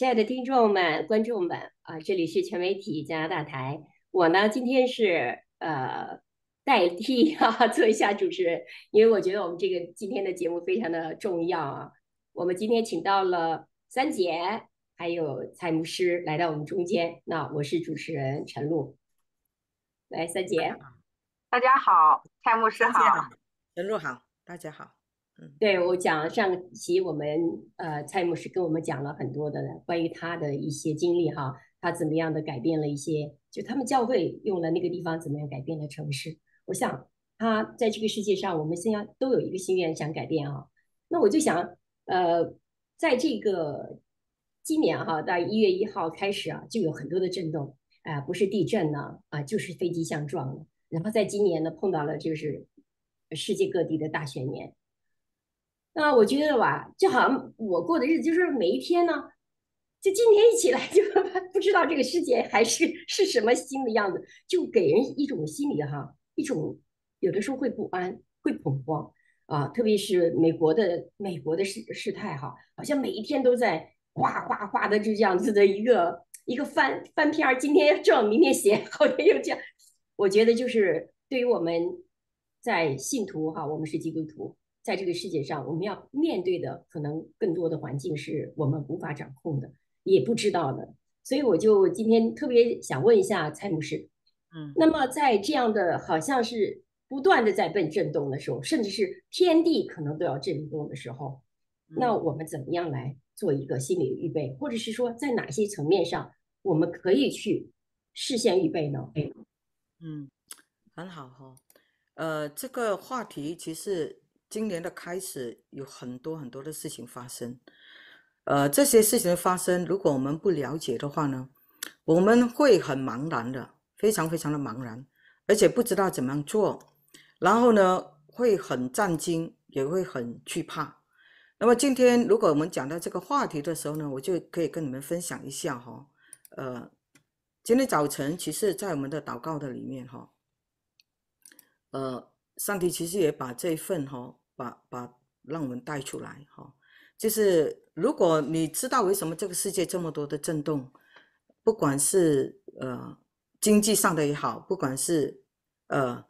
亲爱的听众们、观众们啊，这里是全媒体加拿大台。我呢，今天是呃代替啊，做一下主持人，因为我觉得我们这个今天的节目非常的重要啊。我们今天请到了三姐，还有蔡牧师来到我们中间。那我是主持人陈露，来三姐，大家好，蔡牧师好，陈露好，大家好。对我讲上期我们呃蔡牧师跟我们讲了很多的关于他的一些经历哈，他怎么样的改变了一些，就他们教会用的那个地方怎么样改变了城市。我想他在这个世界上，我们现在都有一个心愿想改变啊。那我就想呃，在这个今年哈，在一月一号开始啊，就有很多的震动，啊，不是地震呢啊，就是飞机相撞了。然后在今年呢，碰到了就是世界各地的大选年。啊，我觉得吧，就好像我过的日子，就是每一天呢，就今天一起来 就不知道这个世界还是是什么新的样子，就给人一种心理哈一种有的时候会不安，会恐慌啊。特别是美国的美国的事事态哈，好像每一天都在哗哗哗的就这样子的一个一个翻翻篇，今天正，明天写，后天又这样。我觉得就是对于我们，在信徒哈，我们是基督徒。在这个世界上，我们要面对的可能更多的环境是我们无法掌控的，也不知道的。所以我就今天特别想问一下蔡牧师，嗯，那么在这样的好像是不断的在被震动的时候，甚至是天地可能都要震动的时候，那我们怎么样来做一个心理预备，或者是说在哪些层面上我们可以去事先预备呢？嗯，很好哈，呃，这个话题其实。今年的开始有很多很多的事情发生，呃，这些事情的发生，如果我们不了解的话呢，我们会很茫然的，非常非常的茫然，而且不知道怎么样做，然后呢，会很震惊，也会很惧怕。那么今天，如果我们讲到这个话题的时候呢，我就可以跟你们分享一下哈，呃，今天早晨，其实，在我们的祷告的里面哈，呃，上帝其实也把这一份哈。把把让我们带出来哈，就是如果你知道为什么这个世界这么多的震动，不管是呃经济上的也好，不管是呃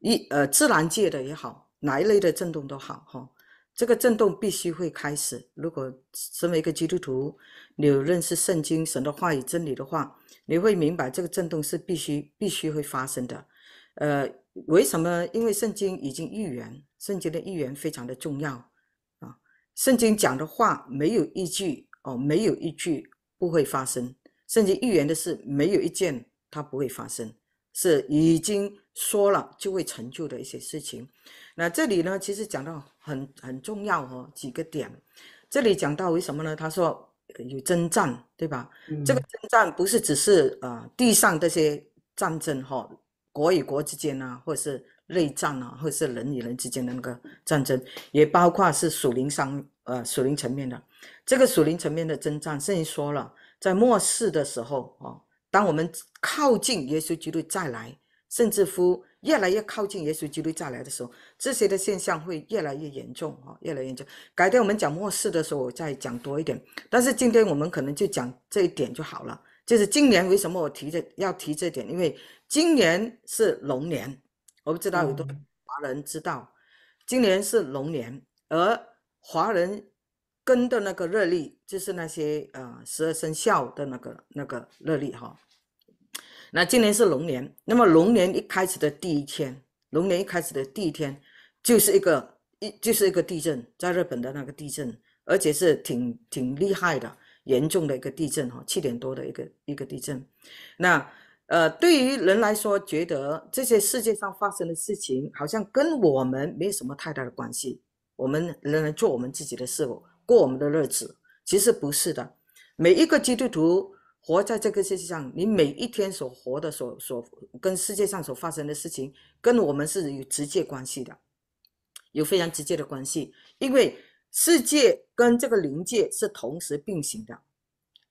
一呃自然界的也好，哪一类的震动都好哈，这个震动必须会开始。如果身为一个基督徒，你有认识圣经、神的话语、真理的话，你会明白这个震动是必须必须会发生的。呃，为什么？因为圣经已经预言。圣经的预言非常的重要，啊，圣经讲的话没有一句哦，没有一句不会发生，甚至预言的事没有一件它不会发生，是已经说了就会成就的一些事情。那这里呢，其实讲到很很重要哦几个点，这里讲到为什么呢？他说有征战，对吧？这个征战不是只是呃地上这些战争哈，国与国之间啊，或者是。内战啊，或是人与人之间的那个战争，也包括是属灵上，呃，属灵层面的这个属灵层面的征战。甚至说了，在末世的时候啊，当我们靠近耶稣基督再来，甚至乎越来越靠近耶稣基督再来的时候，这些的现象会越来越严重啊，越来越严重。改天我们讲末世的时候，我再讲多一点。但是今天我们可能就讲这一点就好了。就是今年为什么我提这要提这点？因为今年是龙年。我不知道有多少华人知道，今年是龙年，而华人跟的那个热力，就是那些呃十二生肖的那个那个热力哈。那今年是龙年，那么龙年一开始的第一天，龙年一开始的第一天就是一个一就是一个地震，在日本的那个地震，而且是挺挺厉害的，严重的一个地震哈，七点多的一个一个地震，那。呃，对于人来说，觉得这些世界上发生的事情，好像跟我们没有什么太大的关系，我们仍然做我们自己的事，过我们的日子。其实不是的，每一个基督徒活在这个世界上，你每一天所活的，所所跟世界上所发生的事情，跟我们是有直接关系的，有非常直接的关系。因为世界跟这个灵界是同时并行的，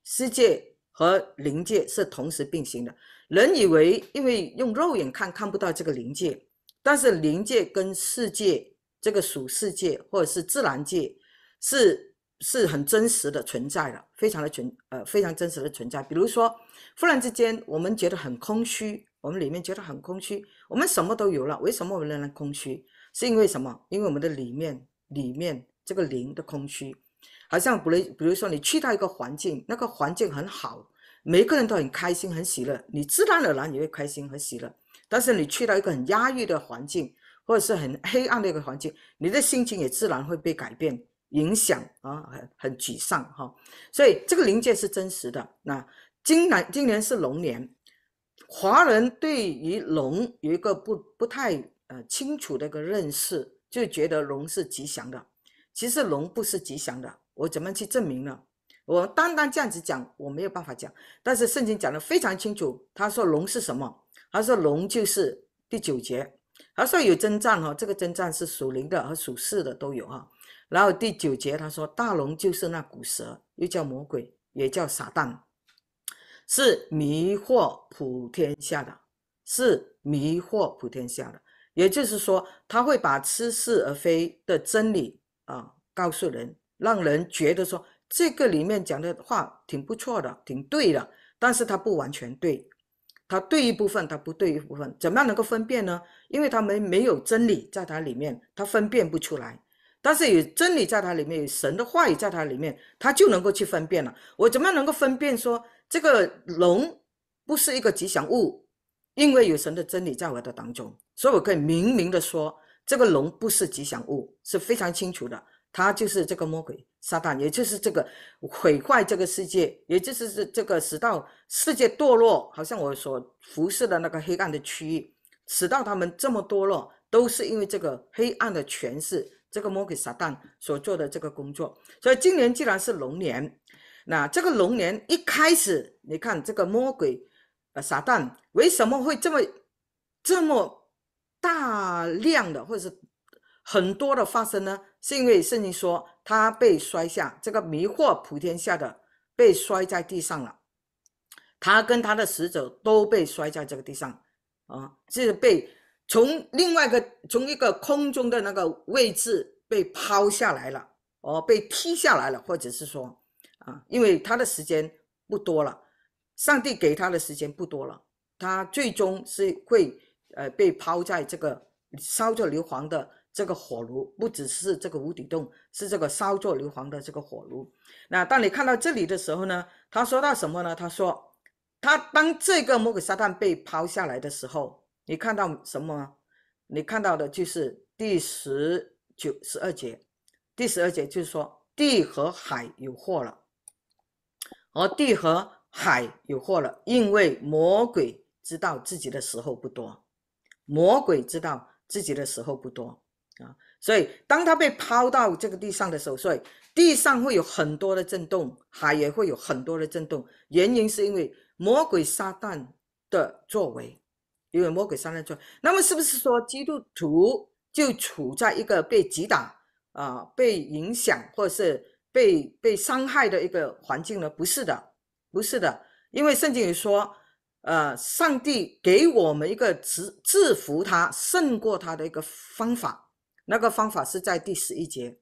世界和灵界是同时并行的。人以为，因为用肉眼看看不到这个灵界，但是灵界跟世界这个属世界或者是自然界，是是很真实的存在了，非常的存呃非常真实的存在。比如说，忽然之间我们觉得很空虚，我们里面觉得很空虚，我们什么都有了，为什么我们仍然空虚？是因为什么？因为我们的里面里面这个灵的空虚，好像不能，比如说你去到一个环境，那个环境很好。每个人都很开心、很喜乐，你自然而然也会开心、很喜乐。但是你去到一个很压抑的环境，或者是很黑暗的一个环境，你的心情也自然会被改变、影响啊，很沮丧哈。所以这个临界是真实的。那今年今年是龙年，华人对于龙有一个不不太呃清楚的一个认识，就觉得龙是吉祥的。其实龙不是吉祥的，我怎么去证明呢？我单单这样子讲，我没有办法讲。但是圣经讲的非常清楚，他说龙是什么？他说龙就是第九节，他说有征战哈，这个征战是属灵的和属世的都有哈。然后第九节他说大龙就是那古蛇，又叫魔鬼，也叫撒旦，是迷惑普天下的，是迷惑普天下的。也就是说，他会把似是而非的真理啊告诉人，让人觉得说。这个里面讲的话挺不错的，挺对的，但是它不完全对，它对一部分，它不对一部分，怎么样能够分辨呢？因为他没没有真理在它里面，它分辨不出来。但是有真理在它里面，有神的话语在它里面，它就能够去分辨了。我怎么样能够分辨说这个龙不是一个吉祥物？因为有神的真理在我的当中，所以我可以明明的说，这个龙不是吉祥物，是非常清楚的。它就是这个魔鬼。撒旦，也就是这个毁坏这个世界，也就是这这个使到世界堕落，好像我所服侍的那个黑暗的区域，使到他们这么堕落，都是因为这个黑暗的权势，这个魔鬼撒旦所做的这个工作。所以今年既然是龙年，那这个龙年一开始，你看这个魔鬼呃撒旦为什么会这么这么大量的，或者是很多的发生呢？是因为圣经说他被摔下，这个迷惑普天下的被摔在地上了。他跟他的使者都被摔在这个地上，啊，是被从另外一个从一个空中的那个位置被抛下来了，哦，被踢下来了，或者是说，啊，因为他的时间不多了，上帝给他的时间不多了，他最终是会呃被抛在这个烧着硫磺的。这个火炉不只是这个无底洞，是这个烧作硫磺的这个火炉。那当你看到这里的时候呢？他说到什么呢？他说，他当这个魔鬼撒弹被抛下来的时候，你看到什么？你看到的就是第十九、十二节，第十二节就是说，地和海有祸了。而地和海有祸了，因为魔鬼知道自己的时候不多，魔鬼知道自己的时候不多。啊，所以当它被抛到这个地上的时候，所以地上会有很多的震动，海也会有很多的震动。原因是因为魔鬼撒旦的作为，因为魔鬼撒旦作。那么是不是说基督徒就处在一个被击打啊、被影响或者是被被伤害的一个环境呢？不是的，不是的，因为圣经也说，呃，上帝给我们一个制制服他、胜过他的一个方法。那个方法是在第十一节，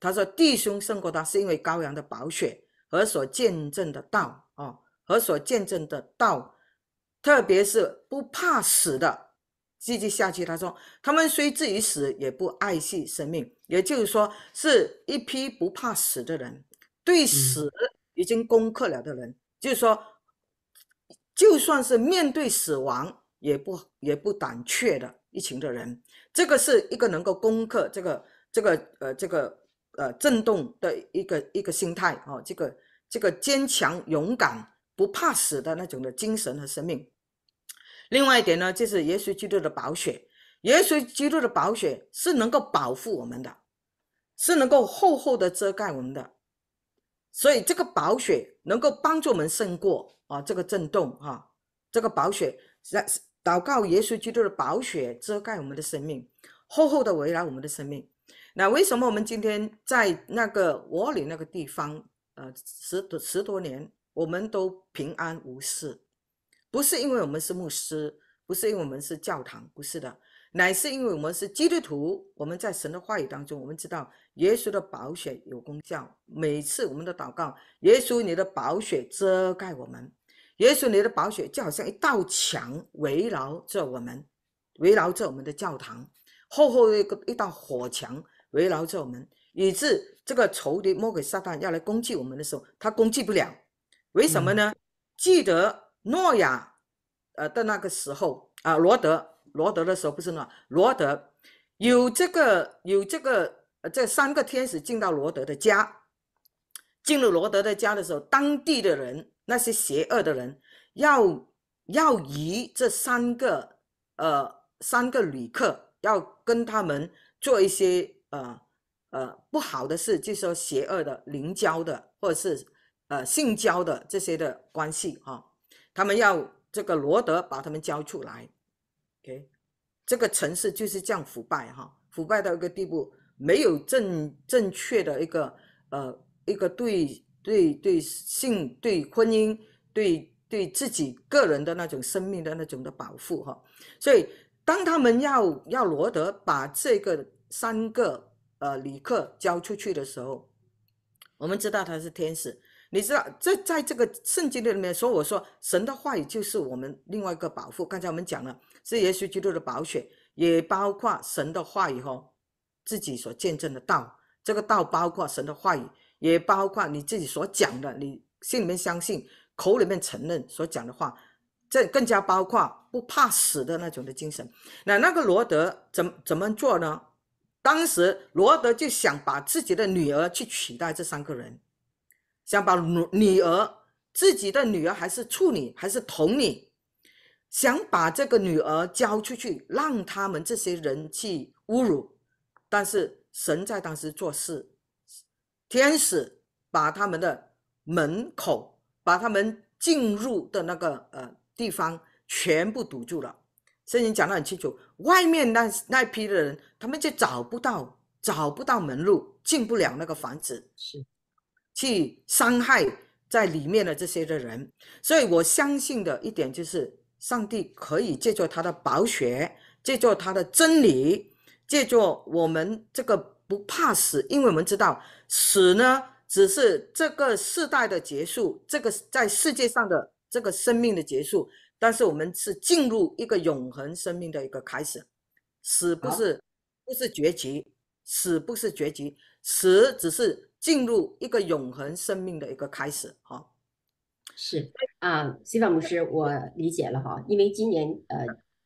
他说：“弟兄胜过他，是因为羔羊的宝血和所见证的道哦，和所见证的道，特别是不怕死的。”继续下去，他说：“他们虽至于死，也不爱惜生命，也就是说，是一批不怕死的人，对死已经攻克了的人，就是说，就算是面对死亡，也不也不胆怯的。”疫情的人，这个是一个能够攻克这个这个呃这个呃震动的一个一个心态哦，这个这个坚强勇敢不怕死的那种的精神和生命。另外一点呢，就是耶稣基督的宝血，耶稣基督的宝血是能够保护我们的，是能够厚厚的遮盖我们的，所以这个宝血能够帮助我们胜过啊这个震动哈，这个宝血在。祷告，耶稣基督的宝血遮盖我们的生命，厚厚的围绕我们的生命。那为什么我们今天在那个窝里那个地方，呃，十十多年我们都平安无事？不是因为我们是牧师，不是因为我们是教堂，不是的，乃是因为我们是基督徒。我们在神的话语当中，我们知道耶稣的宝血有功效。每次我们的祷告，耶稣，你的宝血遮盖我们。耶稣，你的宝血就好像一道墙围绕着我们，围绕着我们的教堂，厚厚一个一道火墙围绕着我们，以致这个仇敌魔鬼撒旦要来攻击我们的时候，他攻击不了。为什么呢？记得诺亚，呃的那个时候啊，罗德，罗德的时候不是诺，罗德有这个有这个呃，这三个天使进到罗德的家，进入罗德的家的时候，当地的人。那些邪恶的人，要要与这三个呃三个旅客要跟他们做一些呃呃不好的事，就说邪恶的灵交的或者是呃性交的这些的关系哈，他们要这个罗德把他们交出来，OK，这个城市就是这样腐败哈，腐败到一个地步，没有正正确的一个呃一个对。对对性对婚姻对对自己个人的那种生命的那种的保护哈，所以当他们要要罗德把这个三个呃旅客交出去的时候，我们知道他是天使，你知道这在这个圣经的里面，所以我说神的话语就是我们另外一个保护。刚才我们讲了是耶稣基督的宝血，也包括神的话语哦，自己所见证的道，这个道包括神的话语。也包括你自己所讲的，你心里面相信，口里面承认所讲的话，这更加包括不怕死的那种的精神。那那个罗德怎怎么做呢？当时罗德就想把自己的女儿去取代这三个人，想把女女儿自己的女儿还是处女还是童女，想把这个女儿交出去，让他们这些人去侮辱。但是神在当时做事。天使把他们的门口，把他们进入的那个呃地方全部堵住了。圣经讲得很清楚，外面那那批的人，他们就找不到，找不到门路，进不了那个房子，是去伤害在里面的这些的人。所以我相信的一点就是，上帝可以借助他的宝血，借助他的真理，借助我们这个。不怕死，因为我们知道死呢，只是这个世代的结束，这个在世界上的这个生命的结束。但是我们是进入一个永恒生命的一个开始，死不是不是绝迹，死不是绝迹，死只是进入一个永恒生命的一个开始。哈，是啊，西方牧师，我理解了哈，因为今年呃，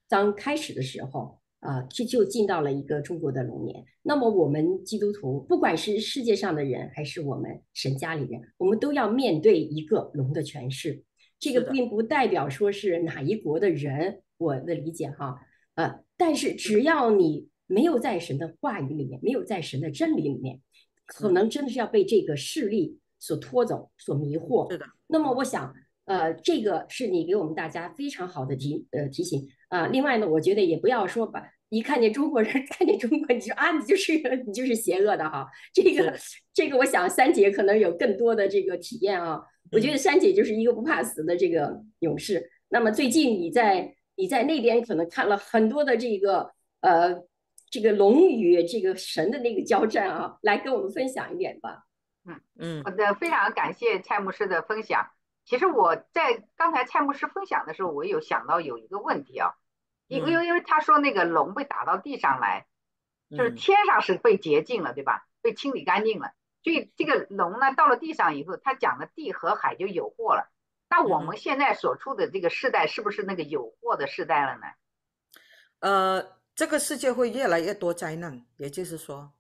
刚开始的时候。啊，这就进到了一个中国的龙年。那么，我们基督徒，不管是世界上的人，还是我们神家里人，我们都要面对一个龙的诠释。这个并不代表说是哪一国的人，我的理解哈。呃，但是只要你没有在神的话语里面，没有在神的真理里面，可能真的是要被这个势力所拖走、所迷惑。是的。那么，我想，呃，这个是你给我们大家非常好的提呃提醒。啊，另外呢，我觉得也不要说把一看见中国人，看见中国，你说啊，你就是你就是邪恶的哈。这个 这个，我想三姐可能有更多的这个体验啊。我觉得三姐就是一个不怕死的这个勇士。那么最近你在你在那边可能看了很多的这个呃这个龙与这个神的那个交战啊，来跟我们分享一点吧。嗯嗯，好的，非常感谢蔡牧师的分享。其实我在刚才蔡牧师分享的时候，我有想到有一个问题啊。因因因为他说那个龙被打到地上来，就是天上是被洁净了，对吧？被清理干净了，所以这个龙呢到了地上以后，他讲的地和海就有祸了。那我们现在所处的这个世代是不是那个有祸的世代了呢？呃，这个世界会越来越多灾难，也就是说，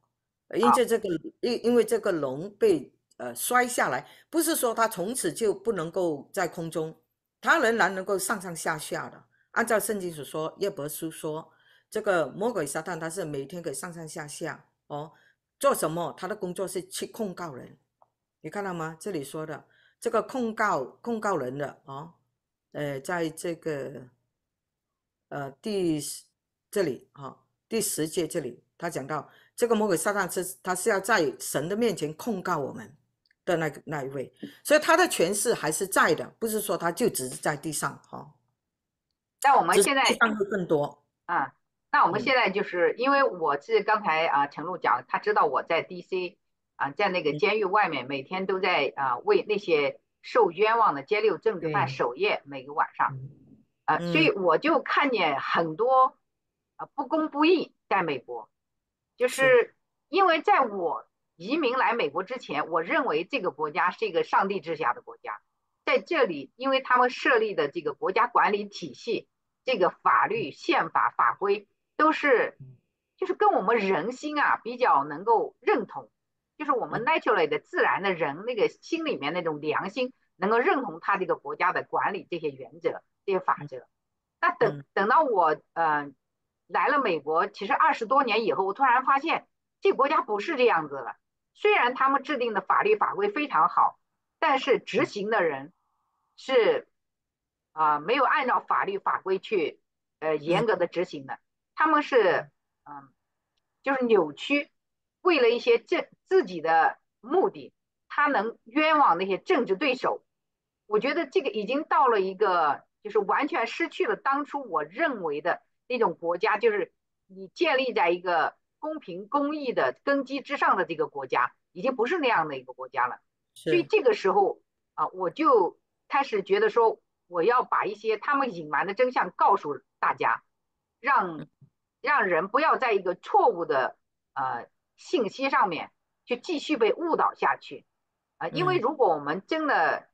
因为这个因因为这个龙被呃摔下来，不是说它从此就不能够在空中，它仍然能够上上下下的。按照圣经所说，耶伯书说，这个魔鬼撒旦他是每天给上上下下哦，做什么？他的工作是去控告人，你看到吗？这里说的这个控告控告人的哦，呃，在这个呃第这里哈第十节这里，他讲到这个魔鬼撒旦是他是要在神的面前控告我们的那个那一位，所以他的权势还是在的，不是说他就只是在地上哈。但我们现在会更多。啊。那我们现在就是因为我是刚才啊，陈露讲，他知道我在 DC，啊，在那个监狱外面，每天都在啊为那些受冤枉的监狱政治犯守夜，每个晚上，啊，所以我就看见很多啊不公不义在美国。就是因为在我移民来美国之前，我认为这个国家是一个上帝之下的国家。在这里，因为他们设立的这个国家管理体系，这个法律、宪法、法规都是，就是跟我们人心啊比较能够认同，就是我们 naturally 的自然的人那个心里面那种良心能够认同他这个国家的管理这些原则、这些法则。那等等到我呃来了美国，其实二十多年以后，我突然发现这国家不是这样子了。虽然他们制定的法律法规非常好，但是执行的人。是，啊，没有按照法律法规去，呃，严格的执行的。他们是，嗯，就是扭曲，为了一些政自己的目的，他能冤枉那些政治对手。我觉得这个已经到了一个，就是完全失去了当初我认为的那种国家，就是你建立在一个公平、公义的根基之上的这个国家，已经不是那样的一个国家了。所以这个时候啊，我就。开始觉得说，我要把一些他们隐瞒的真相告诉大家，让让人不要在一个错误的呃信息上面就继续被误导下去，啊，因为如果我们真的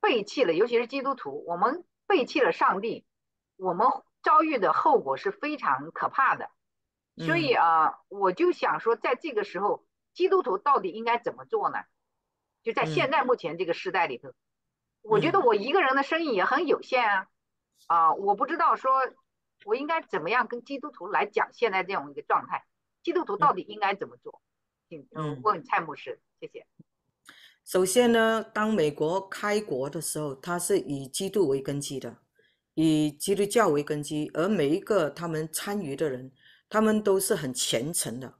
背弃了，尤其是基督徒，我们背弃了上帝，我们遭遇的后果是非常可怕的。所以啊，我就想说，在这个时候，基督徒到底应该怎么做呢？就在现在目前这个时代里头。我觉得我一个人的生意也很有限啊，啊，我不知道说，我应该怎么样跟基督徒来讲现在这种一个状态，基督徒到底应该怎么做？请嗯问蔡牧师，谢谢。首先呢，当美国开国的时候，他是以基督为根基的，以基督教为根基，而每一个他们参与的人，他们都是很虔诚的，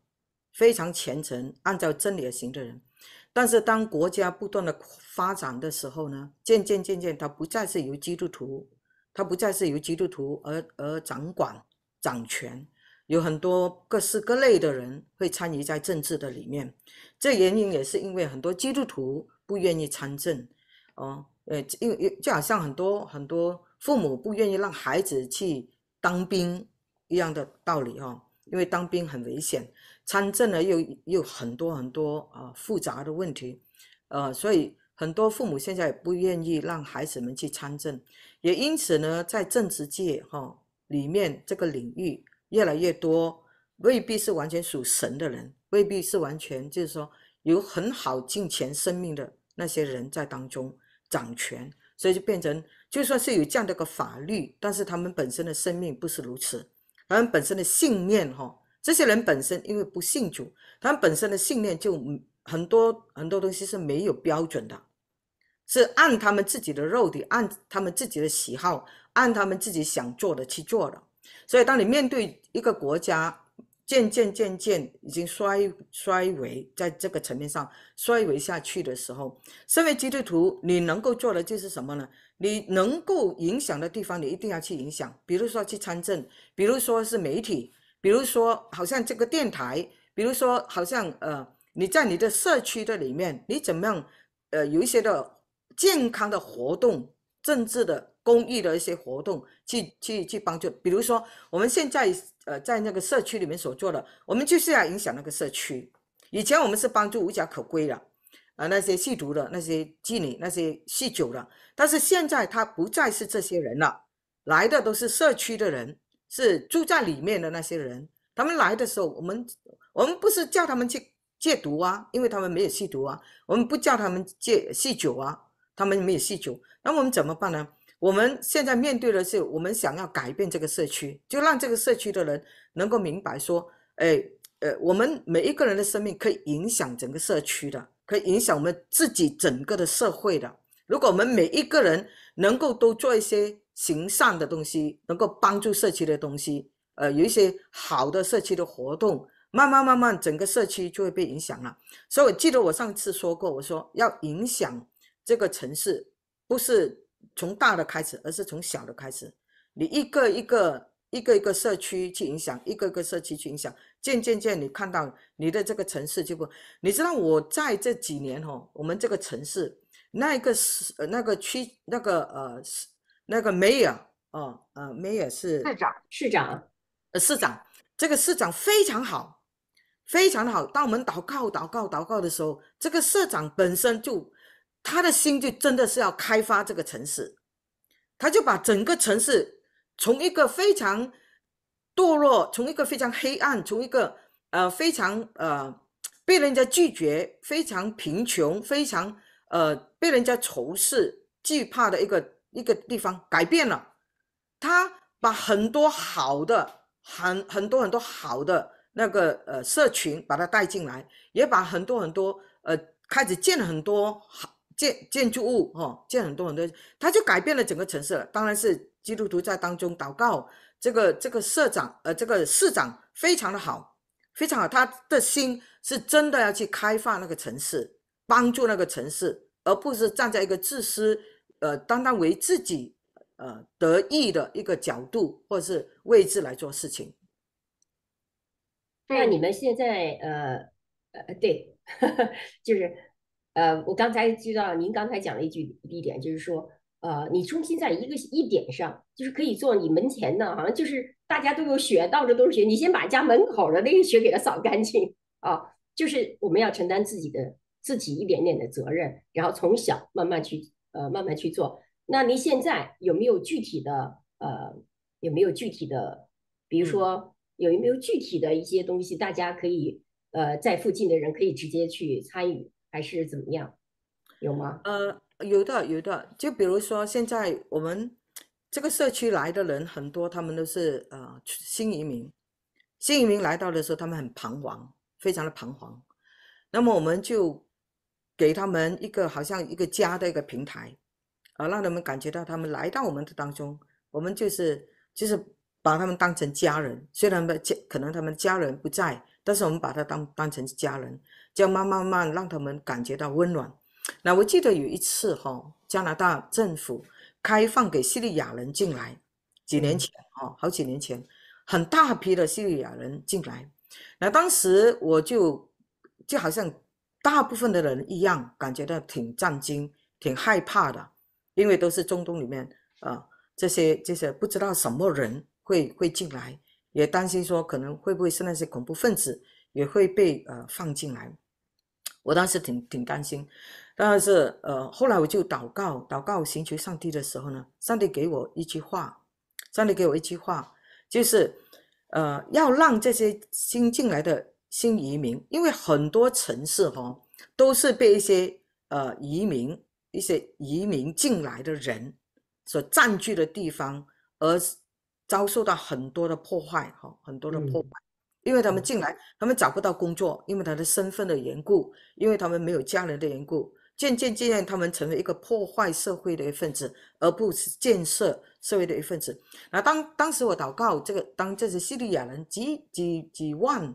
非常虔诚，按照真理而行的人。但是，当国家不断的发展的时候呢，渐渐渐渐，它不再是由基督徒，它不再是由基督徒而而掌管、掌权，有很多各式各类的人会参与在政治的里面。这原因也是因为很多基督徒不愿意参政，哦，呃，因为就好像很多很多父母不愿意让孩子去当兵一样的道理哦，因为当兵很危险。参政呢，又又很多很多啊复杂的问题，呃，所以很多父母现在也不愿意让孩子们去参政，也因此呢，在政治界哈里面这个领域越来越多，未必是完全属神的人，未必是完全就是说有很好金钱生命的那些人在当中掌权，所以就变成就算是有这样的个法律，但是他们本身的生命不是如此，他们本身的信念哈。这些人本身因为不信主，他们本身的信念就很多很多东西是没有标准的，是按他们自己的肉体，按他们自己的喜好，按他们自己想做的去做的。所以，当你面对一个国家渐渐渐渐已经衰衰微，在这个层面上衰微下去的时候，身为基督徒，你能够做的就是什么呢？你能够影响的地方，你一定要去影响，比如说去参政，比如说是媒体。比如说，好像这个电台，比如说，好像呃，你在你的社区的里面，你怎么样？呃，有一些的健康的活动，政治的、公益的一些活动，去去去帮助。比如说，我们现在呃在那个社区里面所做的，我们就是要影响那个社区。以前我们是帮助无家可归的，啊那些吸毒的、那些妓女、那些酗酒的，但是现在他不再是这些人了，来的都是社区的人。是住在里面的那些人，他们来的时候，我们我们不是叫他们去戒毒啊，因为他们没有吸毒啊，我们不叫他们戒酗酒啊，他们没有酗酒，那我们怎么办呢？我们现在面对的是，我们想要改变这个社区，就让这个社区的人能够明白说，哎呃，我们每一个人的生命可以影响整个社区的，可以影响我们自己整个的社会的。如果我们每一个人能够都做一些。行善的东西能够帮助社区的东西，呃，有一些好的社区的活动，慢慢慢慢，整个社区就会被影响了。所以，我记得我上次说过，我说要影响这个城市，不是从大的开始，而是从小的开始。你一个一个、一个一个社区去影响，一个一个社区去影响，渐渐渐，你看到你的这个城市就不，你知道我在这几年哈，我们这个城市那一个市、那个区、那个呃。那个梅尔，哦，呃，梅尔是市长，市长，呃，市长，这个市长非常好，非常好。当我们祷告、祷告、祷告的时候，这个市长本身就他的心就真的是要开发这个城市，他就把整个城市从一个非常堕落，从一个非常黑暗，从一个呃非常呃被人家拒绝、非常贫穷、非常呃被人家仇视、惧怕的一个。一个地方改变了，他把很多好的、很很多很多好的那个呃社群，把它带进来，也把很多很多呃开始建了很多建建筑物，哦，建很多很多，他就改变了整个城市了。当然是基督徒在当中祷告，这个这个社长呃这个市长非常的好，非常好，他的心是真的要去开发那个城市，帮助那个城市，而不是站在一个自私。呃，单单为自己呃得意的一个角度或者是位置来做事情。那你们现在呃呃对，就是呃，我刚才知道您刚才讲了一句一点，就是说呃，你中心在一个一点上，就是可以做你门前的，好像就是大家都有雪，到处都是雪，你先把家门口的那个雪给它扫干净啊。就是我们要承担自己的自己一点点的责任，然后从小慢慢去。呃，慢慢去做。那您现在有没有具体的？呃，有没有具体的？比如说，有没有具体的一些东西，大家可以呃，在附近的人可以直接去参与，还是怎么样？有吗？呃，有的，有的。就比如说，现在我们这个社区来的人很多，他们都是呃新移民。新移民来到的时候，他们很彷徨，非常的彷徨。那么我们就。给他们一个好像一个家的一个平台，啊，让他们感觉到他们来到我们的当中，我们就是就是把他们当成家人。虽然们家可能他们家人不在，但是我们把他当当成家人，就慢慢慢让他们感觉到温暖。那我记得有一次哈，加拿大政府开放给叙利亚人进来，几年前哦，好几年前，很大批的叙利亚人进来。那当时我就就好像。大部分的人一样感觉到挺震惊、挺害怕的，因为都是中东里面啊这些这些不知道什么人会会进来，也担心说可能会不会是那些恐怖分子也会被呃放进来。我当时挺挺担心，但是呃后来我就祷告祷告寻求上帝的时候呢，上帝给我一句话，上帝给我一句话就是，呃要让这些新进来的。新移民，因为很多城市哈都是被一些呃移民、一些移民进来的人所占据的地方，而遭受到很多的破坏哈，很多的破坏，因为他们进来，他们找不到工作，因为他的身份的缘故，因为他们没有家人的缘故，渐渐渐渐他们成为一个破坏社会的一份子，而不是建设社会的一份子。那当当时我祷告这个，当这些叙利亚人几几几万。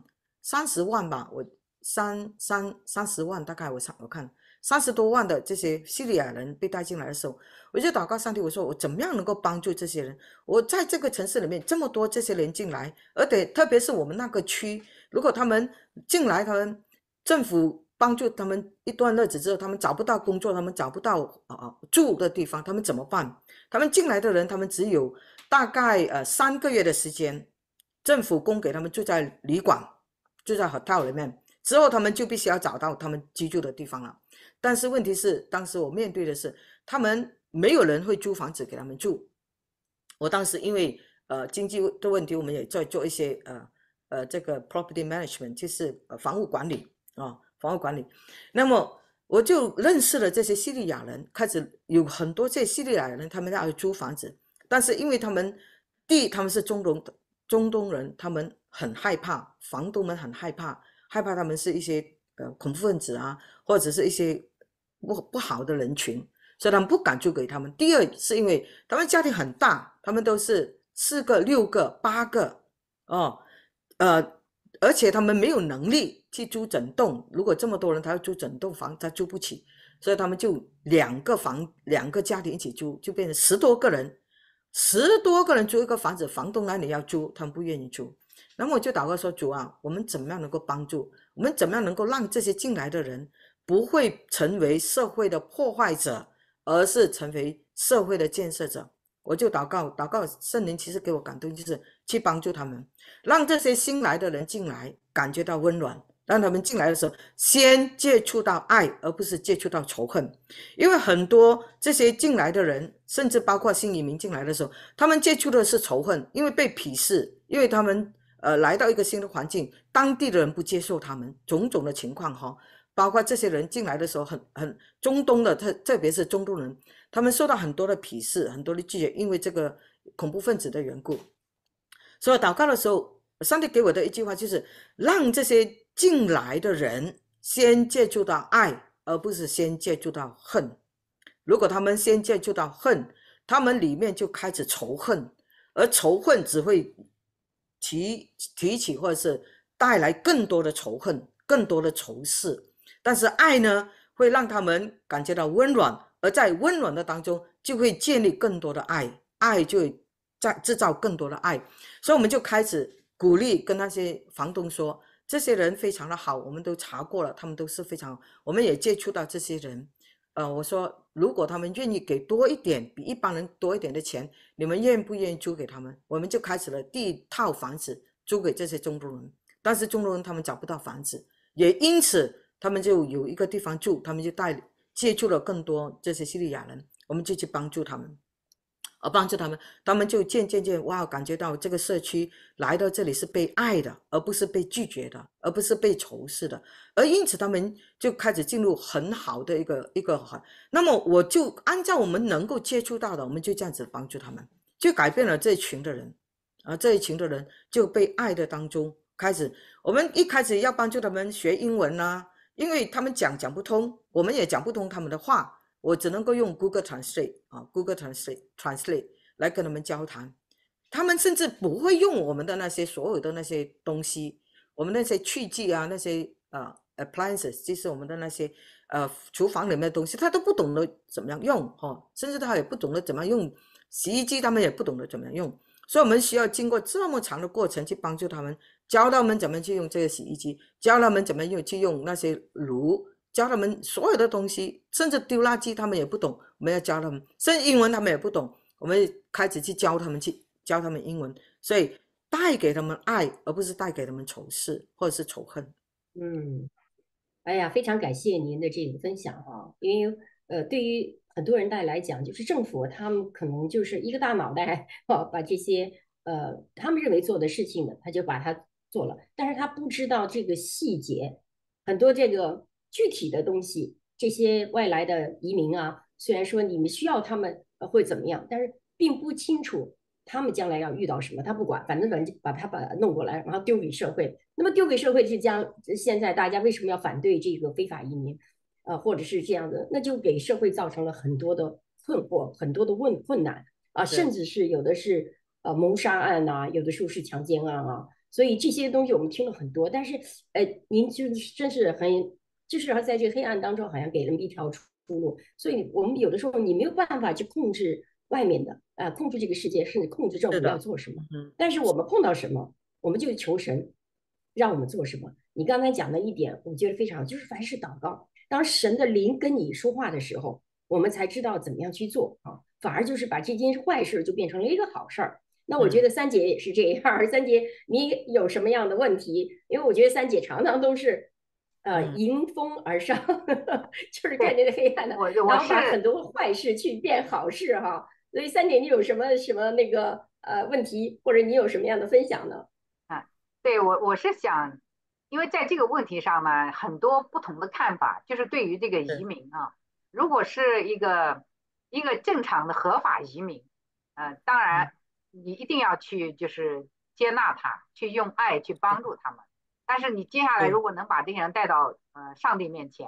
三十万吧，我三三三十万大概我上我看三十多万的这些叙利亚人被带进来的时候，我就祷告上帝，我说我怎么样能够帮助这些人？我在这个城市里面这么多这些人进来，而且特别是我们那个区，如果他们进来，他们政府帮助他们一段日子之后，他们找不到工作，他们找不到啊住的地方，他们怎么办？他们进来的人，他们只有大概呃三个月的时间，政府供给他们住在旅馆。住在 hotel 里面，之后他们就必须要找到他们居住的地方了。但是问题是，当时我面对的是他们没有人会租房子给他们住。我当时因为呃经济的问题，我们也在做一些呃呃这个 property management，就是呃房屋管理啊，房屋管理。那么我就认识了这些叙利亚人，开始有很多这叙利亚人他们要去租房子，但是因为他们，第一他们是中东的中东人，他们。很害怕，房东们很害怕，害怕他们是一些呃恐怖分子啊，或者是一些不不好的人群，所以他们不敢租给他们。第二是因为他们家庭很大，他们都是四个、六个、八个，哦，呃，而且他们没有能力去租整栋。如果这么多人，他要租整栋房，他租不起，所以他们就两个房，两个家庭一起租，就变成十多个人，十多个人租一个房子，房东那里要租，他们不愿意租。那么我就祷告说：“主啊，我们怎么样能够帮助？我们怎么样能够让这些进来的人不会成为社会的破坏者，而是成为社会的建设者？”我就祷告，祷告圣灵，其实给我感动就是去帮助他们，让这些新来的人进来感觉到温暖，让他们进来的时候先接触到爱，而不是接触到仇恨。因为很多这些进来的人，甚至包括新移民进来的时候，他们接触的是仇恨，因为被鄙视，因为他们。呃，来到一个新的环境，当地的人不接受他们，种种的情况哈，包括这些人进来的时候，很很中东的，特特别是中东人，他们受到很多的鄙视，很多的拒绝，因为这个恐怖分子的缘故。所以祷告的时候，上帝给我的一句话就是，让这些进来的人先借助到爱，而不是先借助到恨。如果他们先借助到恨，他们里面就开始仇恨，而仇恨只会。提提起或者是带来更多的仇恨，更多的仇视，但是爱呢，会让他们感觉到温暖，而在温暖的当中，就会建立更多的爱，爱就在制造更多的爱，所以，我们就开始鼓励跟那些房东说，这些人非常的好，我们都查过了，他们都是非常，我们也接触到这些人，呃，我说。如果他们愿意给多一点，比一般人多一点的钱，你们愿不愿意租给他们？我们就开始了第一套房子租给这些中东人。但是中东人他们找不到房子，也因此他们就有一个地方住，他们就带借住了更多这些叙利亚人。我们就去帮助他们。而帮助他们，他们就渐渐渐哇，感觉到这个社区来到这里是被爱的，而不是被拒绝的，而不是被仇视的。而因此，他们就开始进入很好的一个一个很。那么，我就按照我们能够接触到的，我们就这样子帮助他们，就改变了这一群的人。啊，这一群的人就被爱的当中开始，我们一开始要帮助他们学英文呐，因为他们讲讲不通，我们也讲不通他们的话。我只能够用 Google Translate 啊，Google Translate Translate 来跟他们交谈。他们甚至不会用我们的那些所有的那些东西，我们那些器具啊，那些啊 appliances，就是我们的那些呃厨房里面的东西，他都不懂得怎么样用哈，甚至他也不懂得怎么用洗衣机，他们也不懂得怎么样用。所以，我们需要经过这么长的过程去帮助他们，教他们怎么去用这个洗衣机，教他们怎么用去用那些炉。教他们所有的东西，甚至丢垃圾他们也不懂。我们要教他们，甚至英文他们也不懂。我们开始去教他们，去教他们英文，所以带给他们爱，而不是带给他们仇视或者是仇恨。嗯，哎呀，非常感谢您的这个分享哈，因为呃，对于很多人带来讲，就是政府他们可能就是一个大脑袋 把这些呃他们认为做的事情呢，他就把它做了，但是他不知道这个细节，很多这个。具体的东西，这些外来的移民啊，虽然说你们需要他们会怎么样，但是并不清楚他们将来要遇到什么。他不管，反正把把他把弄过来，然后丢给社会。那么丢给社会是将现在大家为什么要反对这个非法移民啊，或者是这样的，那就给社会造成了很多的困惑、很多的问困难啊，甚至是有的是呃谋杀案呐，有的时候是强奸案啊。所以这些东西我们听了很多，但是呃，您就真是很。就是说，在这个黑暗当中，好像给那们一条出路，所以我们有的时候你没有办法去控制外面的啊，控制这个世界，甚至控制政府要做什么。但是我们碰到什么，我们就求神让我们做什么。你刚才讲的一点，我觉得非常，就是凡事祷告。当神的灵跟你说话的时候，我们才知道怎么样去做啊。反而就是把这件坏事就变成了一个好事儿。那我觉得三姐也是这样。三姐，你有什么样的问题？因为我觉得三姐常常都是。呃，迎风而上，就是看这个黑暗的，然后把很多坏事去变好事哈。所以，三姐，你有什么什么那个呃问题，或者你有什么样的分享呢？啊，对我我是想，因为在这个问题上呢，很多不同的看法，就是对于这个移民啊，如果是一个一个正常的合法移民，呃，当然你一定要去就是接纳他，去用爱去帮助他们。但是你接下来如果能把这些人带到，呃，上帝面前，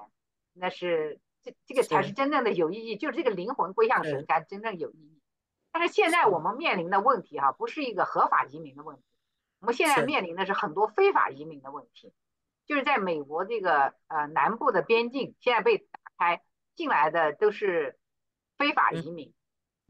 那是这这个才是真正的有意义，就是这个灵魂归向神，才真正有意义。但是现在我们面临的问题哈，不是一个合法移民的问题，我们现在面临的是很多非法移民的问题。就是在美国这个呃南部的边境，现在被打开进来的都是非法移民。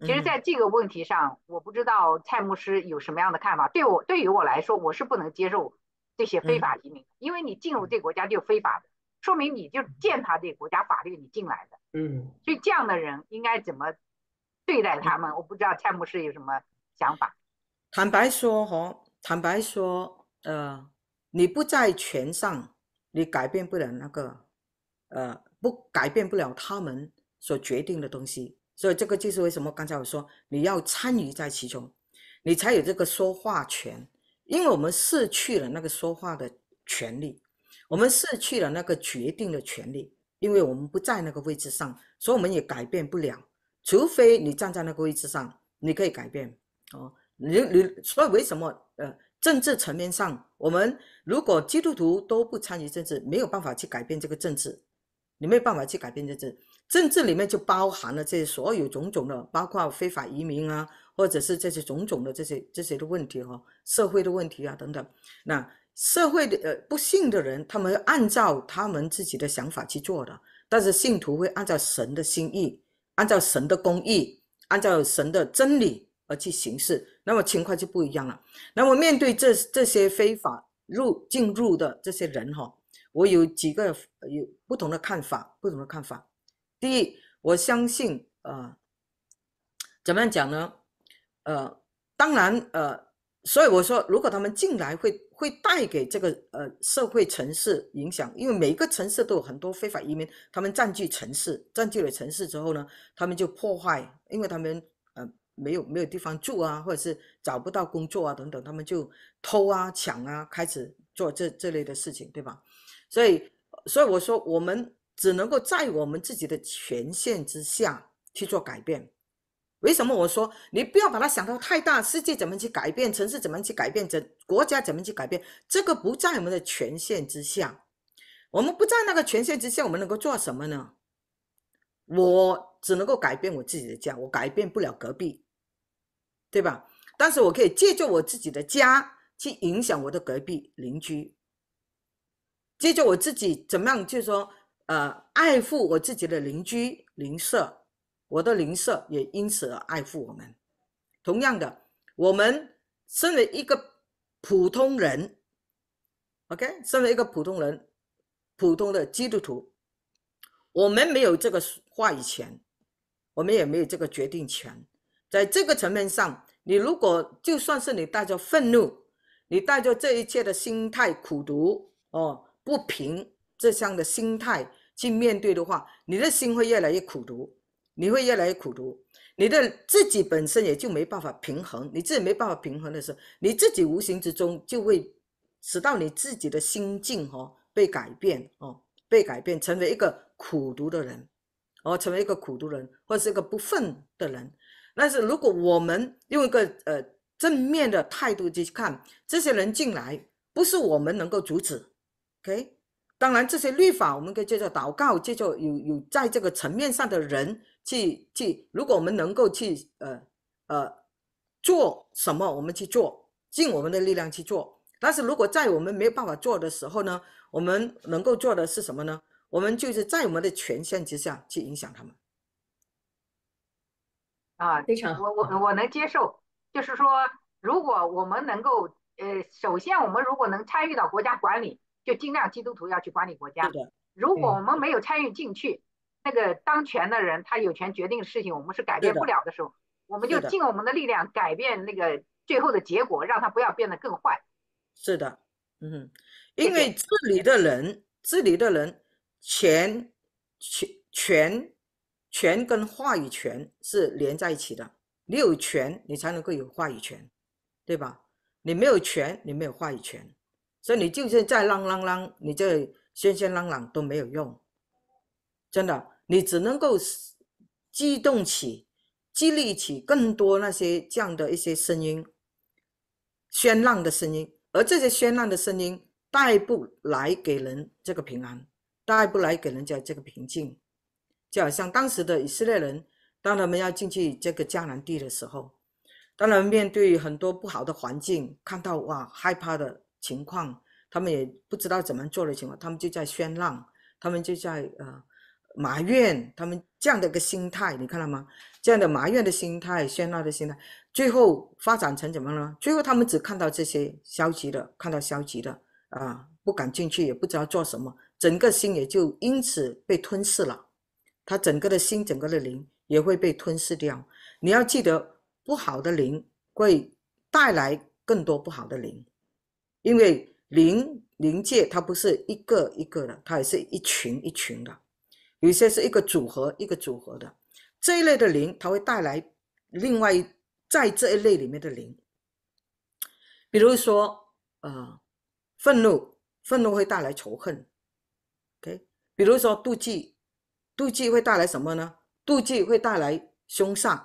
其实在这个问题上，我不知道蔡牧师有什么样的看法。对我对于我来说，我是不能接受。这些非法移民，因为你进入这国家就非法的，说明你就践踏这国家法律，你进来的。嗯，所以这样的人应该怎么对待他们？我不知道蔡博士有什么想法。坦白说，哈，坦白说，呃，你不在权上，你改变不了那个，呃，不改变不了他们所决定的东西。所以这个就是为什么刚才我说你要参与在其中，你才有这个说话权。因为我们失去了那个说话的权利，我们失去了那个决定的权利，因为我们不在那个位置上，所以我们也改变不了。除非你站在那个位置上，你可以改变。哦，你你，所以为什么呃，政治层面上，我们如果基督徒都不参与政治，没有办法去改变这个政治，你没有办法去改变政治。政治里面就包含了这些所有种种的，包括非法移民啊，或者是这些种种的这些这些的问题哈，社会的问题啊等等。那社会的呃不信的人，他们按照他们自己的想法去做的，但是信徒会按照神的心意，按照神的公义，按照神的真理而去行事。那么情况就不一样了。那么面对这这些非法入进入的这些人哈，我有几个有不同的看法，不同的看法。第一，我相信，呃，怎么样讲呢？呃，当然，呃，所以我说，如果他们进来会会带给这个呃社会城市影响，因为每一个城市都有很多非法移民，他们占据城市，占据了城市之后呢，他们就破坏，因为他们呃没有没有地方住啊，或者是找不到工作啊等等，他们就偷啊抢啊，开始做这这类的事情，对吧？所以，所以我说我们。只能够在我们自己的权限之下去做改变。为什么我说你不要把它想到太大？世界怎么去改变？城市怎么去改变？整国家怎么去改变？这个不在我们的权限之下。我们不在那个权限之下，我们能够做什么呢？我只能够改变我自己的家，我改变不了隔壁，对吧？但是我可以借助我自己的家去影响我的隔壁邻居，借助我自己怎么样，就是说。呃，爱护我自己的邻居邻舍，我的邻舍也因此而爱护我们。同样的，我们身为一个普通人，OK，身为一个普通人，普通的基督徒，我们没有这个话语权，我们也没有这个决定权。在这个层面上，你如果就算是你带着愤怒，你带着这一切的心态苦读哦，不平这项的心态。去面对的话，你的心会越来越苦毒，你会越来越苦毒，你的自己本身也就没办法平衡，你自己没办法平衡的时候，你自己无形之中就会使到你自己的心境哦被改变哦被改变，成为一个苦毒的人，哦成为一个苦毒人，或是一个不忿的人。但是如果我们用一个呃正面的态度去看这些人进来，不是我们能够阻止，OK。当然，这些律法我们可以叫做祷告，叫做有有在这个层面上的人去去。如果我们能够去呃呃做什么，我们去做，尽我们的力量去做。但是如果在我们没有办法做的时候呢，我们能够做的是什么呢？我们就是在我们的权限之下去影响他们。啊，非常我我我能接受。就是说，如果我们能够呃，首先我们如果能参与到国家管理。就尽量基督徒要去管理国家。是的，如果我们没有参与进去，那个当权的人他有权决定事情，我们是改变不了的时候，我们就尽我们的力量改变那个最后的结果，让他不要变得更坏。是的，嗯，因为治理的人，治理的人，权、权、权、权跟话语权是连在一起的。你有权，你才能够有话语权，对吧？你没有权，你没有话语权。所以你就是再浪浪浪，你再喧喧嚷嚷都没有用，真的，你只能够激动起、激励起更多那些这样的一些声音、喧闹的声音，而这些喧闹的声音带不来给人这个平安，带不来给人家这个平静，就好像当时的以色列人，当他们要进去这个迦南地的时候，当然面对很多不好的环境，看到哇害怕的。情况，他们也不知道怎么做的情况，他们就在喧闹，他们就在呃埋怨，他们这样的一个心态，你看到吗？这样的埋怨的心态，喧闹的心态，最后发展成怎么了？最后他们只看到这些消极的，看到消极的啊，不敢进去，也不知道做什么，整个心也就因此被吞噬了，他整个的心，整个的灵也会被吞噬掉。你要记得，不好的灵会带来更多不好的灵。因为灵灵界它不是一个一个的，它也是一群一群的，有些是一个组合一个组合的。这一类的灵，它会带来另外在这一类里面的灵，比如说呃，愤怒，愤怒会带来仇恨，OK？比如说妒忌，妒忌会带来什么呢？妒忌会带来凶煞，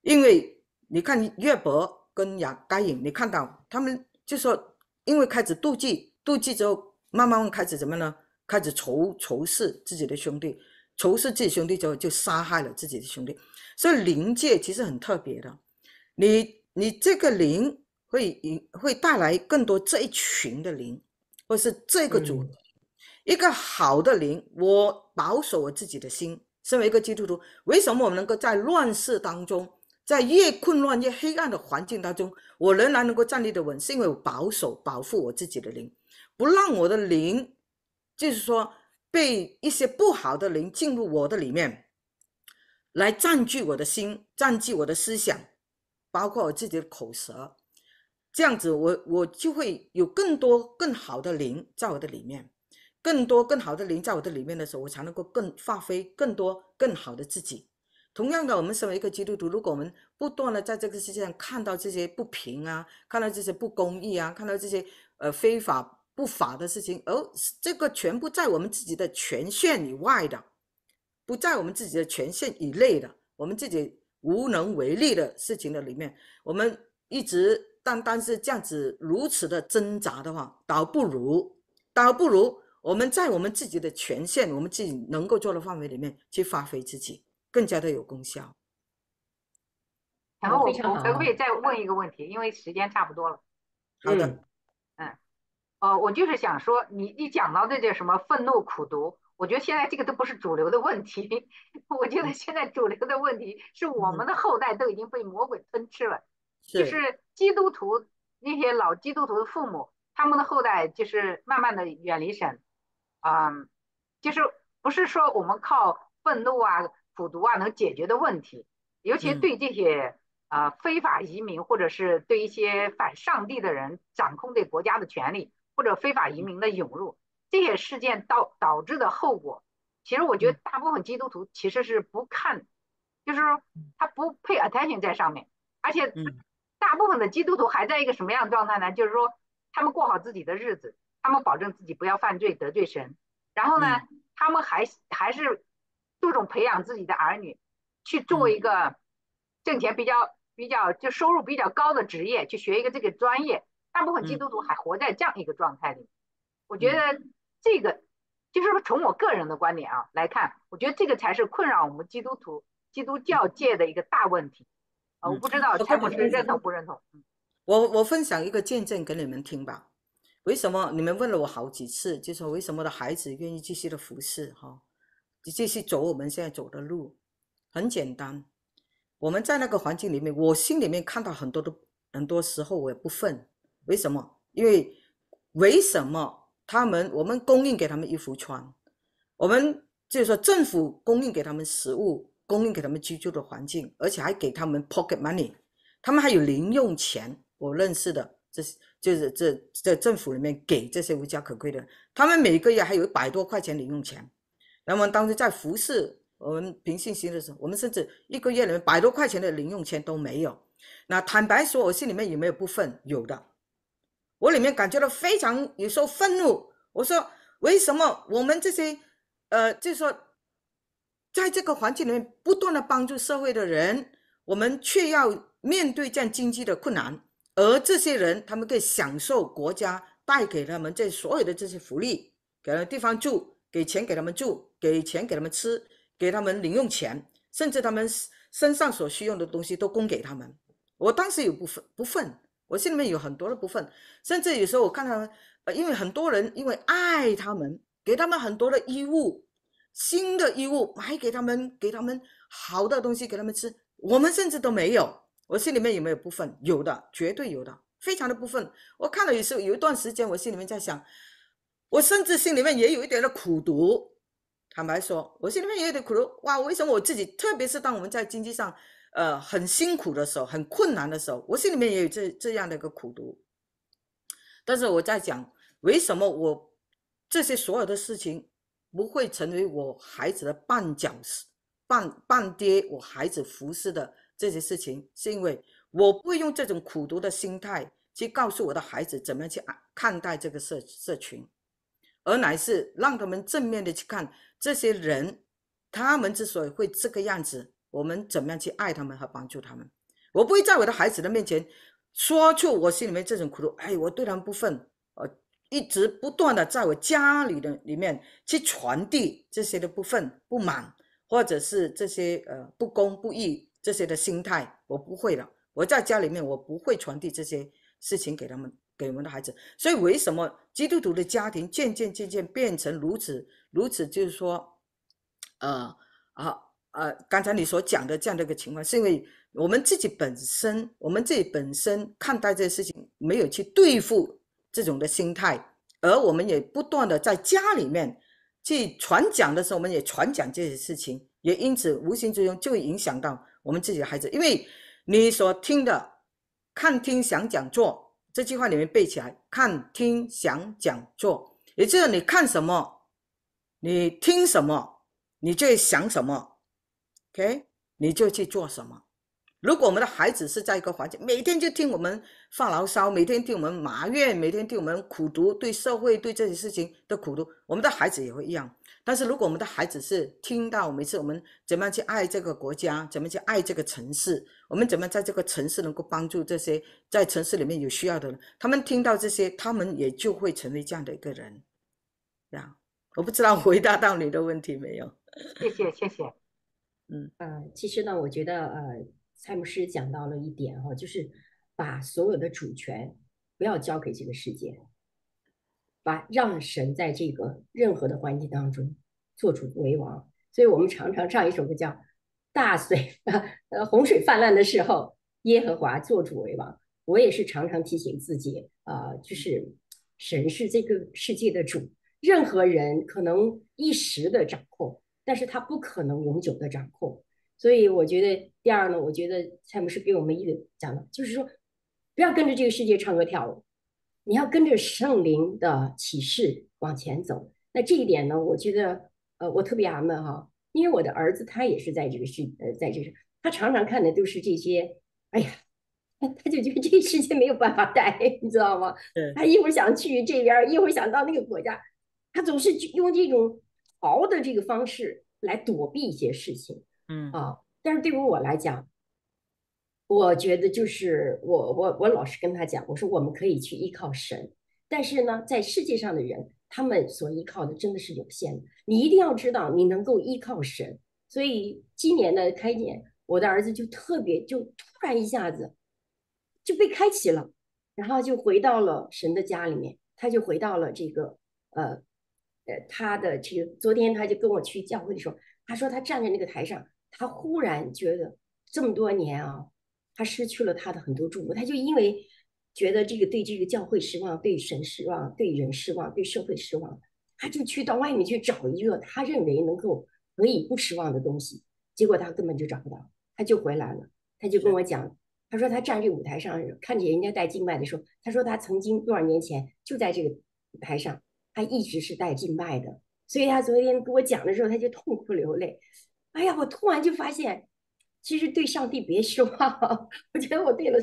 因为你看岳博跟杨该颖，你看到他们就说。因为开始妒忌，妒忌之后慢慢开始怎么呢？开始仇仇视自己的兄弟，仇视自己兄弟之后就杀害了自己的兄弟。所以灵界其实很特别的，你你这个灵会引会带来更多这一群的灵，或是这个主。一个好的灵，我保守我自己的心。身为一个基督徒，为什么我们能够在乱世当中？在越混乱、越黑暗的环境当中，我仍然能够站立的稳，是因为我保守、保护我自己的灵，不让我的灵，就是说被一些不好的灵进入我的里面，来占据我的心、占据我的思想，包括我自己的口舌，这样子我我就会有更多、更好的灵在我的里面，更多、更好的灵在我的里面的时候，我才能够更发挥更多、更好的自己。同样的，我们身为一个基督徒，如果我们不断的在这个世界上看到这些不平啊，看到这些不公义啊，看到这些呃非法不法的事情，而这个全部在我们自己的权限以外的，不在我们自己的权限以内的，我们自己无能为力的事情的里面，我们一直单单是这样子如此的挣扎的话，倒不如倒不如我们在我们自己的权限，我们自己能够做的范围里面去发挥自己。更加的有功效。然后我我可以再问一个问题，因为时间差不多了。好的。嗯。哦，我就是想说，你你讲到这些什么愤怒苦读，我觉得现在这个都不是主流的问题。我觉得现在主流的问题是我们的后代都已经被魔鬼吞吃了，就是基督徒那些老基督徒的父母，他们的后代就是慢慢的远离神，嗯，就是不是说我们靠愤怒啊。普读啊，能解决的问题，尤其对这些呃非法移民，或者是对一些反上帝的人掌控对国家的权利，或者非法移民的涌入，这些事件导导致的后果，其实我觉得大部分基督徒其实是不看，就是说他不配 attention 在上面，而且大部分的基督徒还在一个什么样的状态呢？就是说他们过好自己的日子，他们保证自己不要犯罪得罪神，然后呢，他们还还是。注重培养自己的儿女，去做一个挣钱比较、比较就收入比较高的职业，去学一个这个专业。大部分基督徒还活在这样一个状态里。我觉得这个就是从我个人的观点啊来看，我觉得这个才是困扰我们基督徒、基督教界的一个大问题。我不知道蔡老师认同不认同？我我分享一个见证给你们听吧。为什么你们问了我好几次，就说为什么的孩子愿意继续的服侍哈？继续走我们现在走的路，很简单。我们在那个环境里面，我心里面看到很多的，很多时候我也不愤。为什么？因为为什么他们我们供应给他们衣服穿，我们就是说政府供应给他们食物，供应给他们居住的环境，而且还给他们 pocket money，他们还有零用钱。我认识的，这是就是这在政府里面给这些无家可归的，他们每个月还有一百多块钱零用钱。那么当时在服侍我们平信心的时候，我们甚至一个月里面百多块钱的零用钱都没有。那坦白说，我心里面有没有部分？有的，我里面感觉到非常有时候愤怒。我说，为什么我们这些呃，就是说，在这个环境里面不断的帮助社会的人，我们却要面对这样经济的困难，而这些人他们可以享受国家带给他们这所有的这些福利，给了地方住，给钱给他们住。给钱给他们吃，给他们零用钱，甚至他们身上所需用的东西都供给他们。我当时有部分不愤，我心里面有很多的不愤。甚至有时候我看他们，因为很多人因为爱他们，给他们很多的衣物，新的衣物买给他们，给他们好的东西给他们吃。我们甚至都没有，我心里面有没有不愤？有的，绝对有的，非常的不愤。我看了有时候有一段时间，我心里面在想，我甚至心里面也有一点的苦读。坦白说，我心里面也有点苦哇！为什么我自己，特别是当我们在经济上，呃，很辛苦的时候，很困难的时候，我心里面也有这这样的一个苦读。但是我在讲，为什么我这些所有的事情不会成为我孩子的绊脚石、绊绊跌我孩子服侍的这些事情，是因为我不会用这种苦读的心态去告诉我的孩子，怎么样去看待这个社社群。而乃是让他们正面的去看这些人，他们之所以会这个样子，我们怎么样去爱他们和帮助他们？我不会在我的孩子的面前说出我心里面这种苦痛。哎，我对他们不忿，我一直不断的在我家里的里面去传递这些的部分不满，或者是这些呃不公不义这些的心态，我不会了。我在家里面，我不会传递这些事情给他们。给我们的孩子，所以为什么基督徒的家庭渐渐渐渐变成如此如此，就是说，呃，啊呃，刚才你所讲的这样的一个情况，是因为我们自己本身，我们自己本身看待这些事情，没有去对付这种的心态，而我们也不断的在家里面去传讲的时候，我们也传讲这些事情，也因此无形之中就影响到我们自己的孩子，因为你所听的、看、听、想、讲、座，这句话里面背起来，看、听、想、讲、做，也就是你看什么，你听什么，你就想什么，OK，你就去做什么。如果我们的孩子是在一个环境，每天就听我们发牢骚，每天听我们埋怨，每天听我们苦读对社会对这些事情的苦读，我们的孩子也会一样。但是如果我们的孩子是听到每次我们怎么样去爱这个国家，怎么去爱这个城市，我们怎么在这个城市能够帮助这些在城市里面有需要的人，他们听到这些，他们也就会成为这样的一个人。呀，我不知道回答到你的问题没有？谢 谢谢谢，嗯呃，其实呢，我觉得呃，蔡牧师讲到了一点哈，就是把所有的主权不要交给这个世界。把让神在这个任何的环境当中做主为王，所以我们常常唱一首歌叫《大水》，呃，洪水泛滥的时候，耶和华做主为王。我也是常常提醒自己，啊，就是神是这个世界的主，任何人可能一时的掌控，但是他不可能永久的掌控。所以我觉得第二呢，我觉得蔡牧师给我们一个讲的，就是说不要跟着这个世界唱歌跳舞。你要跟着圣灵的启示往前走，那这一点呢，我觉得，呃，我特别纳闷哈，因为我的儿子他也是在这个世，呃，在这是他常常看的都是这些，哎呀，他就觉得这世界没有办法待，你知道吗？嗯，他一会儿想去这边，一会儿想到那个国家，他总是用这种熬的这个方式来躲避一些事情，嗯啊，但是对于我来讲。我觉得就是我我我老是跟他讲，我说我们可以去依靠神，但是呢，在世界上的人，他们所依靠的真的是有限的。你一定要知道，你能够依靠神。所以今年的开年，我的儿子就特别，就突然一下子就被开启了，然后就回到了神的家里面，他就回到了这个呃呃他的这个。昨天他就跟我去教会的时候，他说他站在那个台上，他忽然觉得这么多年啊。他失去了他的很多祝福，他就因为觉得这个对这个教会失望，对神失望，对人失望，对社会失望，他就去到外面去找一个他认为能够可以不失望的东西，结果他根本就找不到，他就回来了。他就跟我讲，他说他站这舞台上看见人家戴静脉的时候，他说他曾经多少年前就在这个舞台上，他一直是戴静脉的，所以他昨天跟我讲的时候他就痛哭流泪。哎呀，我突然就发现。其实对上帝别失望，我觉得我对了，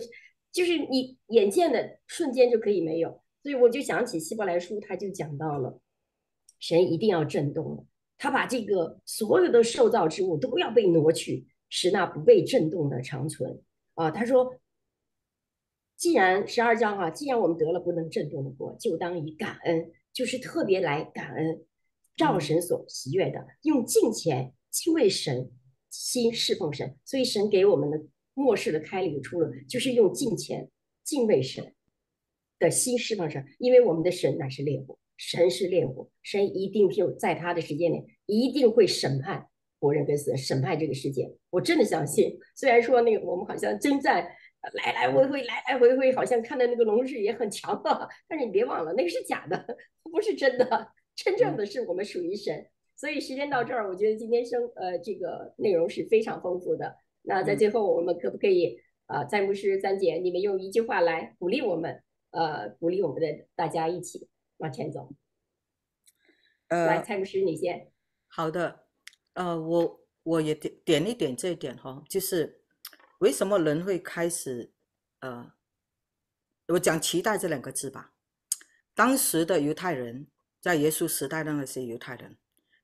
就是你眼见的瞬间就可以没有，所以我就想起希伯来书，他就讲到了，神一定要震动了，他把这个所有的受造之物都要被挪去，使那不被震动的长存。啊，他说，既然十二章哈，既然我们得了不能震动的国，就当以感恩，就是特别来感恩造神所喜悦的，用敬虔敬畏神。心侍奉神，所以神给我们的末世的开个出路，就是用敬虔、敬畏神的心侍奉神。因为我们的神乃是烈火，神是烈火，神一定就在他的时间里一定会审判活人跟死人，审判这个世界。我真的相信，虽然说那个我们好像真在来来回回、来来回回，好像看到那个龙日也很强，但是你别忘了，那个是假的，不是真的，真正的是我们属于神。所以时间到这儿，我觉得今天生呃这个内容是非常丰富的。那在最后，我们可不可以啊？詹牧师、三姐，你们用一句话来鼓励我们，呃，鼓励我们的大家一起往前走。来，蔡牧师你先。好的，呃，我我也点点一点这一点哈，就是为什么人会开始呃，我讲期待这两个字吧。当时的犹太人在耶稣时代的那些犹太人。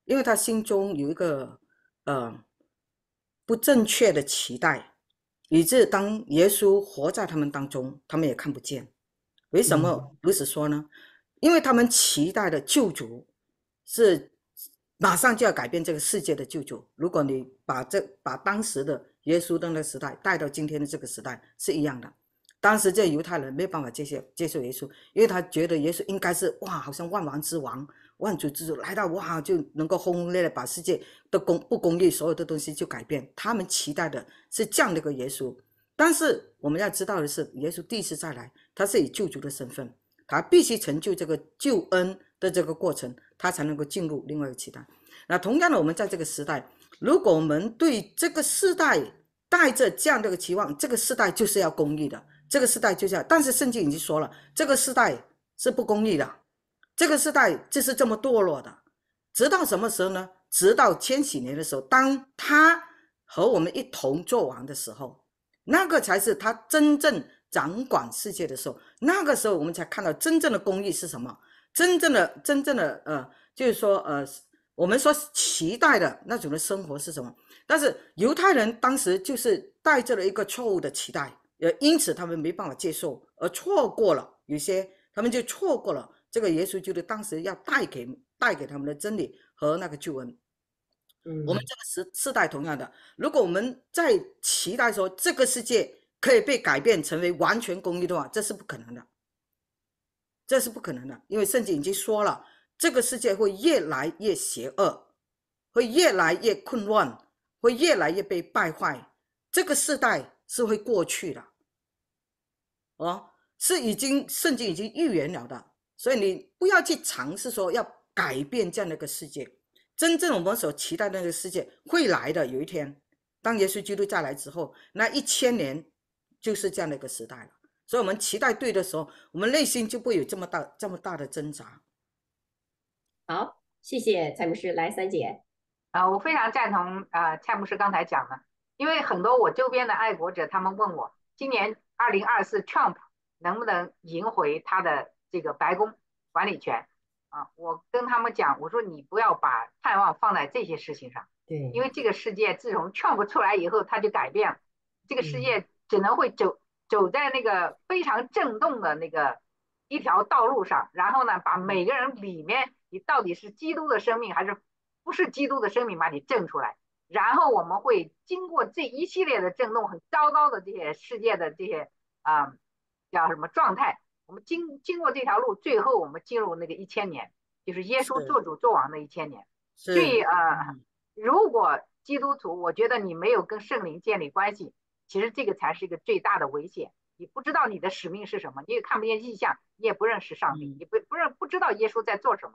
因为他心中有一个，呃，不正确的期待，以致当耶稣活在他们当中，他们也看不见。为什么如此说呢？因为他们期待的救主，是马上就要改变这个世界的救主。如果你把这把当时的耶稣的那个时代带到今天的这个时代，是一样的。当时这犹太人没办法接受接受耶稣，因为他觉得耶稣应该是哇，好像万王之王。万主之主来到哇，就能够轰轰烈烈把世界的公不公义所有的东西就改变。他们期待的是这样的一个耶稣，但是我们要知道的是，耶稣第一次再来，他是以救主的身份，他必须成就这个救恩的这个过程，他才能够进入另外一个期待。那同样的，我们在这个时代，如果我们对这个时代带着这样的一个期望，这个时代就是要公义的，这个时代就是要，但是圣经已经说了，这个时代是不公义的。这个时代就是这么堕落的，直到什么时候呢？直到千禧年的时候，当他和我们一同做完的时候，那个才是他真正掌管世界的时候。那个时候，我们才看到真正的公益是什么，真正的真正的呃，就是说呃，我们说期待的那种的生活是什么。但是犹太人当时就是带着了一个错误的期待，呃，因此他们没办法接受，而错过了有些，他们就错过了。这个耶稣基督当时要带给带给他们的真理和那个救恩，嗯，我们这个时世代同样的，如果我们在期待说这个世界可以被改变成为完全公义的话，这是不可能的，这是不可能的，因为圣经已经说了，这个世界会越来越邪恶，会越来越混乱，会越来越被败坏，这个世代是会过去的，哦，是已经圣经已经预言了的。所以你不要去尝试说要改变这样的一个世界。真正我们所期待那个世界会来的，有一天，当耶稣基督再来之后，那一千年就是这样的一个时代了。所以，我们期待对的时候，我们内心就不会有这么大这么大的挣扎。好，谢谢蔡牧师。来，三姐，啊，我非常赞同呃蔡牧师刚才讲的，因为很多我周边的爱国者他们问我，今年二零二四 Trump 能不能赢回他的？这个白宫管理权啊，我跟他们讲，我说你不要把盼望放在这些事情上，对，因为这个世界自从劝不出来以后，他就改变了。这个世界只能会走走在那个非常震动的那个一条道路上，然后呢，把每个人里面你到底是基督的生命还是不是基督的生命，把你震出来。然后我们会经过这一系列的震动，很糟糕的这些世界的这些啊，叫什么状态？我们经经过这条路，最后我们进入那个一千年，就是耶稣做主做王的一千年。所以啊，如果基督徒，我觉得你没有跟圣灵建立关系，其实这个才是一个最大的危险。你不知道你的使命是什么，你也看不见异象，你也不认识上帝，你不不认不知道耶稣在做什么。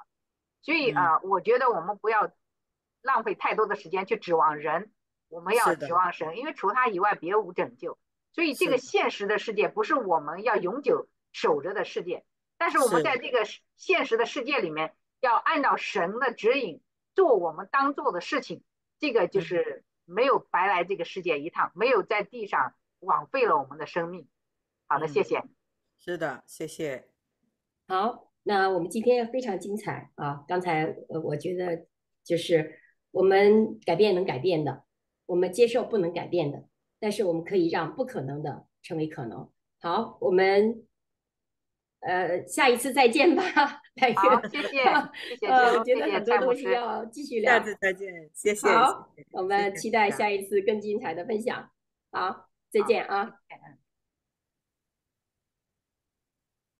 所以啊，我觉得我们不要浪费太多的时间去指望人，我们要指望神，因为除他以外别无拯救。所以这个现实的世界不是我们要永久。守着的世界，但是我们在这个现实的世界里面，要按照神的指引做我们当做的事情，这个就是没有白来这个世界一趟，没有在地上枉费了我们的生命。好的，谢谢。是的，谢谢。好，那我们今天非常精彩啊！刚才我觉得就是我们改变能改变的，我们接受不能改变的，但是我们可以让不可能的成为可能。好，我们。呃，下一次再见吧，再谢谢，谢谢，谢谢，谢我觉得很多东西要继续聊，下次再见，谢谢。好，我们期待下一次更精彩的分享。好，再见啊。